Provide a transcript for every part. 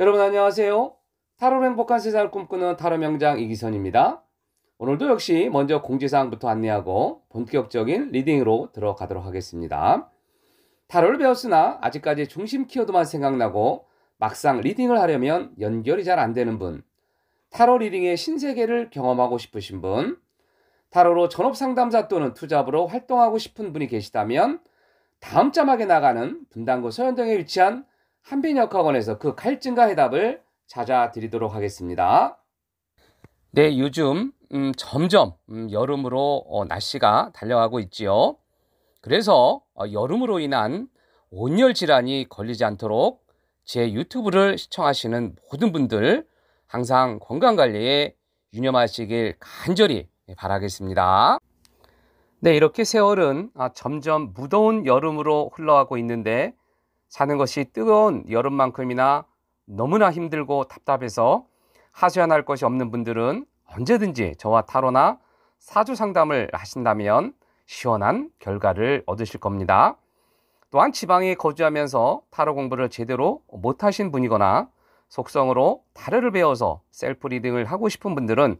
여러분 안녕하세요. 타로 행복한 세상을 꿈꾸는 타로 명장 이기선입니다. 오늘도 역시 먼저 공지사항부터 안내하고 본격적인 리딩으로 들어가도록 하겠습니다. 타로를 배웠으나 아직까지 중심 키워드만 생각나고 막상 리딩을 하려면 연결이 잘 안 되는 분, 타로 리딩의 신세계를 경험하고 싶으신 분, 타로로 전업 상담사 또는 투잡으로 활동하고 싶은 분이 계시다면 다음 자막에 나가는 분당구 서현동에 위치한 한빈역학원에서 그갈증과 해답을 찾아드리도록 하겠습니다. 네, 요즘 음, 점점 음, 여름으로 어, 날씨가 달려가고 있지요. 그래서 어, 여름으로 인한 온열 질환이 걸리지 않도록 제 유튜브를 시청하시는 모든 분들 항상 건강 관리에 유념하시길 간절히 바라겠습니다. 네, 이렇게 세월은 아, 점점 무더운 여름으로 흘러가고 있는데 사는 것이 뜨거운 여름만큼이나 너무나 힘들고 답답해서 하소연할 것이 없는 분들은 언제든지 저와 타로나 사주 상담을 하신다면 시원한 결과를 얻으실 겁니다. 또한 지방에 거주하면서 타로 공부를 제대로 못하신 분이거나 속성으로 타로를 배워서 셀프 리딩을 하고 싶은 분들은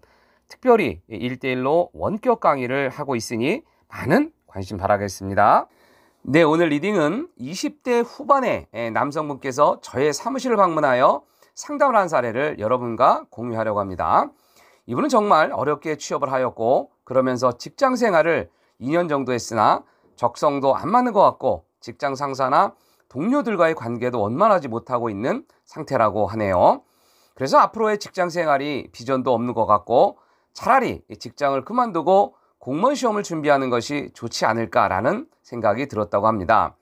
특별히 일대일로 원격 강의를 하고 있으니 많은 관심 바라겠습니다. 네, 오늘 리딩은 20대 후반의 예, 남성분께서 저의 사무실을 방문하여 상담을 한 사례를 여러분과 공유하려고 합니다. 이분은 정말 어렵게 취업을 하였고 그러면서 직장 생활을 2년 정도 했으나 적성도 안 맞는 것 같고 직장 상사나 동료들과의 관계도 원만하지 못하고 있는 상태라고 하네요. 그래서 앞으로의 직장 생활이 비전도 없는 것 같고 차라리 직장을 그만두고 공무원 시험을 준비하는 것이 좋지 않을까라는 생각이 들었다고 합니다.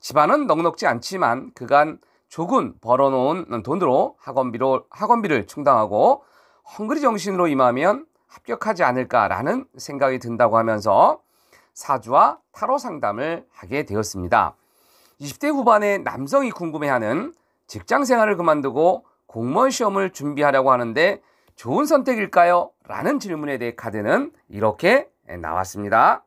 집안은 넉넉지 않지만 그간 조금 벌어놓은 돈으로 학원비로, 학원비를 충당하고 헝그리 정신으로 임하면 합격하지 않을까라는 생각이 든다고 하면서 사주와 타로 상담을 하게 되었습니다. 20대 후반의 남성이 궁금해하는 직장 생활을 그만두고 공무원 시험을 준비하려고 하는데 좋은 선택일까요? 라는 질문에 대해 카드는 이렇게 예, 나왔습니다.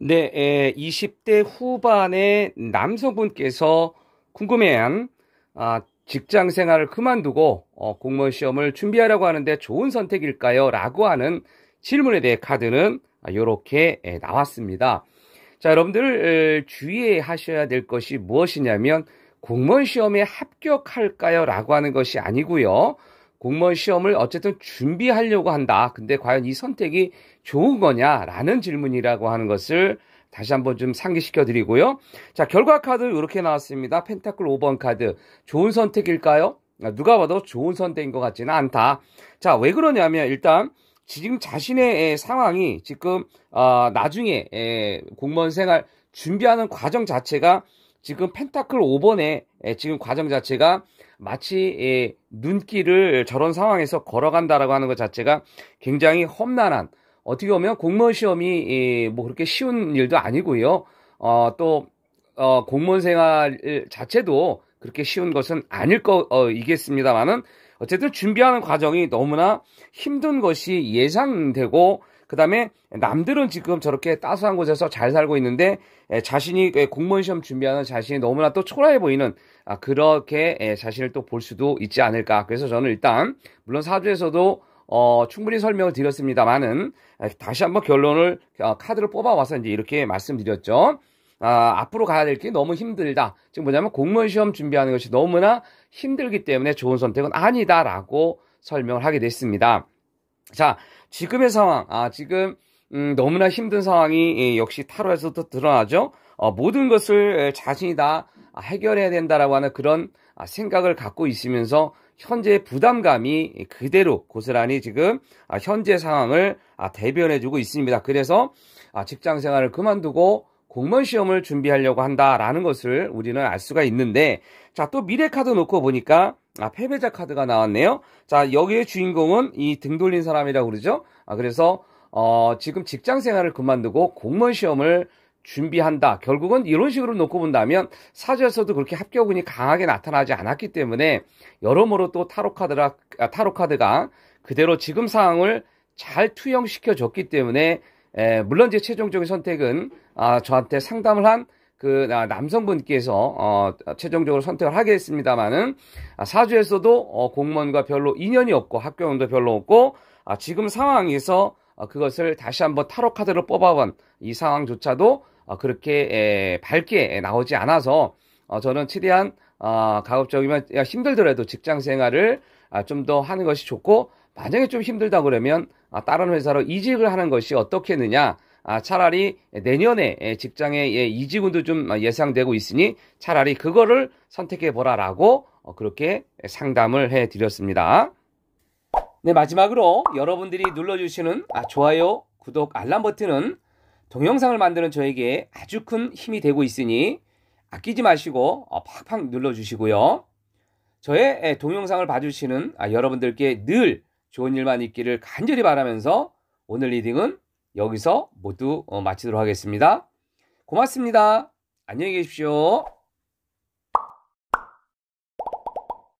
네, 20대 예, 후반의 남성분께서 궁금해한 아, 직장 생활을 그만두고 어, 공무원 시험을 준비하려고 하는데 좋은 선택일까요? 라고 하는 질문에 대해 카드는 이렇게 아, 예, 나왔습니다. 자, 여러분들 주의하셔야 될 것이 무엇이냐면 공무원 시험에 합격할까요? 라고 하는 것이 아니고요. 공무원 시험을 어쨌든 준비하려고 한다. 근데 과연 이 선택이 좋은 거냐라는 질문이라고 하는 것을 다시 한번 좀 상기시켜 드리고요. 자, 결과 카드 이렇게 나왔습니다. 펜타클 5번 카드. 좋은 선택일까요? 아, 누가 봐도 좋은 선택인 것 같지는 않다. 자, 왜 그러냐면 일단 지금 자신의 상황이 지금 어, 나중에 공무원 생활 준비하는 과정 자체가 지금 펜타클 5번의 예, 지금 과정 자체가 마치 예, 눈길을 저런 상황에서 걸어간다라고 하는 것 자체가 굉장히 험난한 어떻게 보면 공무원 시험이 예, 뭐 그렇게 쉬운 일도 아니고요. 어, 또 어, 공무원 생활 자체도 그렇게 쉬운 것은 아닐 거이겠습니다만은 어, 어쨌든 준비하는 과정이 너무나 힘든 것이 예상되고 그 다음에 남들은 지금 저렇게 따스한 곳에서 잘 살고 있는데 자신이 공무원 시험 준비하는 자신이 너무나 또 초라해 보이는 아, 그렇게 자신을 또 볼 수도 있지 않을까. 그래서 저는 일단 물론 사주에서도 어, 충분히 설명을 드렸습니다만은 다시 한번 결론을 어, 카드를 뽑아 와서 이제 이렇게 말씀드렸죠. 아, 앞으로 가야 될 게 너무 힘들다. 지금 뭐냐면 공무원 시험 준비하는 것이 너무나 힘들기 때문에 좋은 선택은 아니다라고 설명을 하게 됐습니다. 자, 지금의 상황. 아, 지금 음, 너무나 힘든 상황이 예, 역시 타로에서도 드러나죠. 어, 모든 것을 예, 자신이 다 해결해야 된다라고 하는 그런 아, 생각을 갖고 있으면서 현재의 부담감이 그대로 고스란히 지금 아, 현재 상황을 아, 대변해주고 있습니다. 그래서 직장 생활을 그만두고 공무원 시험을 준비하려고 한다라는 것을 우리는 알 수가 있는데, 자, 또 미래 카드 놓고 보니까 아, 패배자 카드가 나왔네요. 자, 여기의 주인공은 이 등 돌린 사람이라고 그러죠. 아, 그래서 어, 지금 직장 생활을 그만두고 공무원 시험을 준비한다. 결국은 이런 식으로 놓고 본다면 사주에서도 그렇게 합격운이 강하게 나타나지 않았기 때문에 여러모로 또 타로카드라, 아, 타로카드가 그대로 지금 상황을 잘 투영시켜줬기 때문에 에, 물론 제 최종적인 선택은 아, 저한테 상담을 한그 아, 남성분께서 어, 최종적으로 선택을 하게했습니다만은 아, 사주에서도 어, 공무원과 별로 인연이 없고 학교원도 별로 없고 아, 지금 상황에서 어, 그것을 다시 한번 타로 카드로 뽑아본 이 상황조차도 어, 그렇게 에, 밝게 나오지 않아서 어, 저는 최대한 어, 가급적이면 힘들더라도 직장 생활을 아, 좀 더 하는 것이 좋고 만약에 좀 힘들다 그러면 아, 다른 회사로 이직을 하는 것이 어떻겠느냐 아, 차라리 내년에 예, 직장에 예, 이직운도 좀 예상되고 있으니 차라리 그거를 선택해 보라라고 어, 그렇게 상담을 해 드렸습니다. 네, 마지막으로 여러분들이 눌러주시는 아, 좋아요, 구독, 알람 버튼은 동영상을 만드는 저에게 아주 큰 힘이 되고 있으니 아끼지 마시고 어, 팍팍 눌러주시고요. 저의 예, 동영상을 봐주시는 아, 여러분들께 늘 좋은 일만 있기를 간절히 바라면서 오늘 리딩은 여기서 모두 어, 마치도록 하겠습니다. 고맙습니다. 안녕히 계십시오.